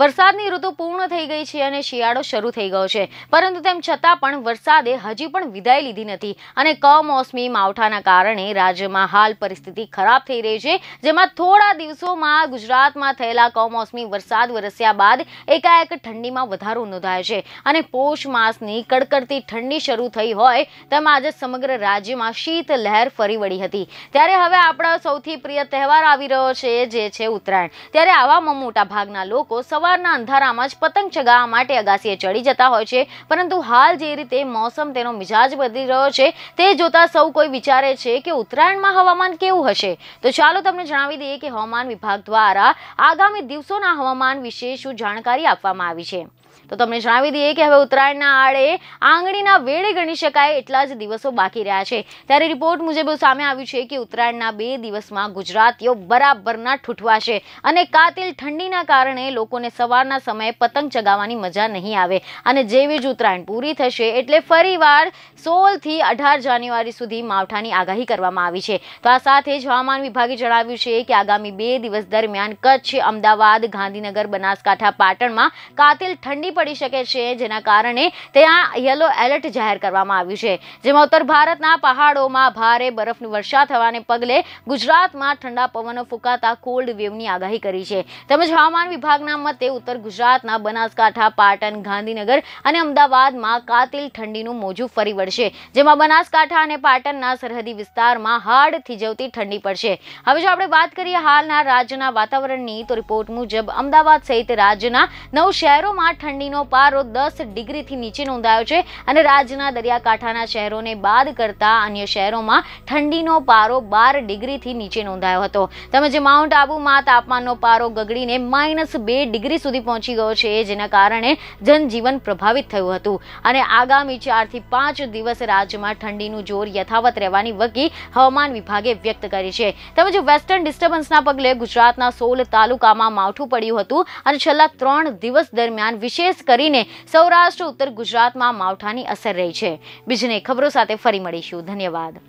વરસાદની ઋતુ પૂર્ણ થઈ ગઈ છે અને શિયાળો શરૂ થઈ ગયો છે પરંતુ તેમ છતાં પણ વરસાદે હજી પણ વિદાય લીધી નથી અને કમોસમી માવઠાના કારણે રાજ્યમાં હાલ પરિસ્થિતિ ખરાબ થઈ રહી છે જેમાં થોડા દિવસોમાં ગુજરાતમાં થયેલા કમોસમી વરસાદ વરસ્યા બાદ એકાએક ઠંડીમાં વધારો નોંધાયો છે અને પોષ માસની કડકડતી ઠંડી શરૂ થઈ હોય તેમ આજે સમગ્ર રાજ્યમાં શીત લહેર ફરી વળી હતી ત્યારે હવે આપણા સૌથી પ્રિય તહેવાર આવી રહ્યો છે જે છે ઉત્તરાયણ ત્યારે આવામાં મોટા ભાગના લોકો સવાર સવારના અંધારામાં જ પતંગ ચગાવવા માટે અગાસીએ ચડી જતા હોય છે પરંતુ હાલ જે રીતે મોસમ તેનો મિજાજ બદલી રહ્યો છે તે જોતા સૌ કોઈ વિચારે છે કે ઉત્તરાયણમાં હવામાન કેવું હશે તો ચાલો તમને જણાવી દઈએ કે હવામાન વિભાગ દ્વારા આગામી દિવસોના હવામાન વિશે શું જાણકારી આપવામાં આવી છે તો તમને જણાવી દઈએ કે હવે ઉત્તરાયણના આડે આંગળીના વેળે ગણી શકાય એટલા જ દિવસો બાકી રહ્યા છે ત્યારે રિપોર્ટ મુજબ સામે આવ્યું છે કે ઉત્તરાયણના બે દિવસમાં ગુજરાતીઓ બરાબરના ઠૂઠવાશે અને કાતિલ ઠંડીના કારણે લોકોને સવારના સમયે પતંગ ચગાવવાની મજા નહીં આવે અને જેવી જ ઉત્તરાયણ પૂરી થશે એટલે ફરીવાર સોળથી અઢાર જાન્યુઆરી સુધી માવઠાની આગાહી કરવામાં આવી છે તો આ સાથે જ હવામાન વિભાગે જણાવ્યું છે કે આગામી બે દિવસ દરમિયાન કચ્છ અમદાવાદ ગાંધીનગર બનાસકાંઠા પાટણમાં કાતિલ ઠંડી ઠંડી પડી શકે છે જેના કારણે ત્યાં યલો એલર્ટ જાહેર કરવામાં આવ્યું છે જેમાં ઉત્તર ભારતના પહાડોમાં ભારે બરફની વર્ષા થવાને પગલે ગુજરાતમાં ઠંડા પવનો ફૂંકાતા કોલ્ડ વેવની આગાહી કરી છે તેમજ હવામાન વિભાગના મતે ઉત્તર ગુજરાતના બનાસકાંઠા પાટણ ગાંધીનગર અને અમદાવાદમાં કાતિલ ઠંડીનું મોજું ફરી વળશે જેમાં બનાસકાંઠા અને પાટણના સરહદી વિસ્તારમાં હાડ થીજવતી ઠંડી પડશે હવે જો આપણે વાત કરીએ હાલના રાજ્યના વાતાવરણની તો રિપોર્ટ મુજબ અમદાવાદ સહિત રાજ્યના નવ શહેરોમાં ઠંડીનો પારો દસ ડિગ્રીથી નીચે નોંધાયો છે અને રાજ્યના દરિયાકાંઠાના શહેરોને બાદ કરતા અન્ય શહેરોમાં ઠંડીનો પારો બાર ડિગ્રીથી નીચે નોંધાયો હતો તમે માઉન્ટ આબુમાં તાપમાનનો પારો ગગડીને માઇનસ બે ડિગ્રી સુધી પહોંચી ગયો છે જેના કારણે જનજીવન પ્રભાવિત થયું હતું અને આગામી ચારથી પાંચ દિવસ રાજ્યમાં ઠંડીનું જોર યથાવત રહેવાની વકી હવામાન વિભાગે વ્યક્ત કરી છે તેમજ વેસ્ટર્ન ડિસ્ટર્બન્સના પગલે ગુજરાતના સોલ તાલુકામાં માવઠું પડ્યું હતું અને છેલ્લા ત્રણ દિવસ દરમિયાન વિશેષ વિશેષ કરીને સૌરાષ્ટ્ર ઉત્તર ગુજરાતમાં માવઠાની અસર રહી છે બીજને ખબરો સાથે ફરી મળીશું ધન્યવાદ